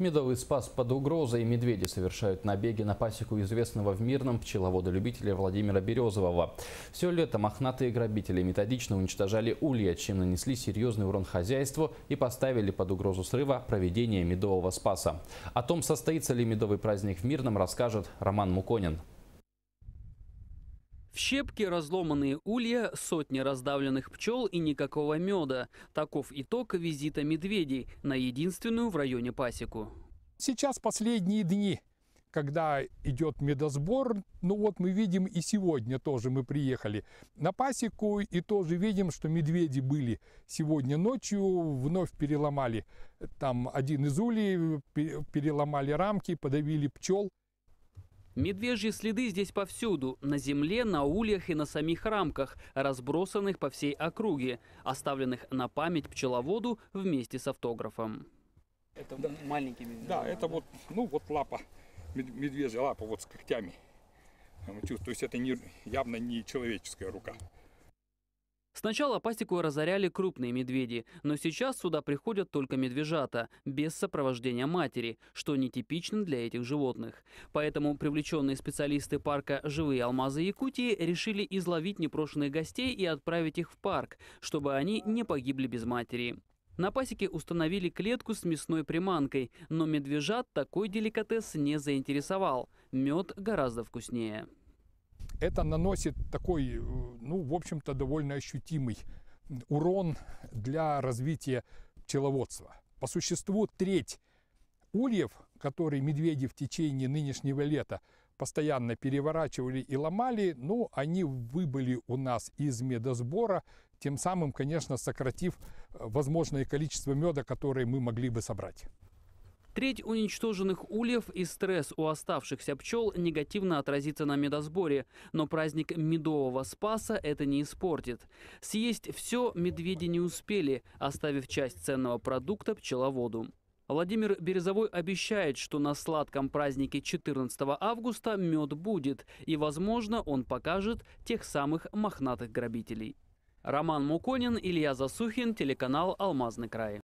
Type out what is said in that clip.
Медовый спас под угрозой. Медведи совершают набеги на пасеку известного в мирном пчеловода-любителя Владимира Березового. Все лето мохнатые грабители методично уничтожали улья, чем нанесли серьезный урон хозяйству и поставили под угрозу срыва проведение медового спаса. О том, состоится ли медовый праздник в мирном, расскажет Роман Муконин. В щепке разломанные улья, сотни раздавленных пчел и никакого меда. Таков итог визита медведей на единственную в районе пасеку. Сейчас последние дни, когда идет медосбор, ну вот мы видим и сегодня тоже мы приехали на пасеку и тоже видим, что медведи были сегодня ночью, вновь переломали там один из улей, переломали рамки, подавили пчел. Медвежьи следы здесь повсюду – на земле, на ульях и на самих рамках, разбросанных по всей округе, оставленных на память пчеловоду вместе с автографом. Это да. маленький медведь? Да, это да? вот, ну вот лапа, медвежья лапа вот с когтями. То есть это не, явно не человеческая рука. Сначала пасеку разоряли крупные медведи, но сейчас сюда приходят только медвежата, без сопровождения матери, что нетипично для этих животных. Поэтому привлеченные специалисты парка «Живые алмазы Якутии» решили изловить непрошенных гостей и отправить их в парк, чтобы они не погибли без матери. На пасеке установили клетку с мясной приманкой, но медвежат такой деликатес не заинтересовал. Мед гораздо вкуснее это наносит такой, э, ну, в общем-то, довольно ощутимый урон для развития пчеловодства. По существу треть ульев, которые медведи в течение нынешнего лета постоянно переворачивали и ломали, ну, они выбыли у нас из медосбора, тем самым, конечно, сократив э, возможное количество меда, которое мы могли бы собрать. Треть уничтоженных ульев и стресс у оставшихся пчел негативно отразится на медосборе, но праздник медового спаса это не испортит. Съесть все медведи не успели, оставив часть ценного продукта пчеловоду. Владимир Березовой обещает, что на сладком празднике 14 августа мед будет, и, возможно, он покажет тех самых мохнатых грабителей. Роман Муконин, Илья Засухин, телеканал «Алмазный край».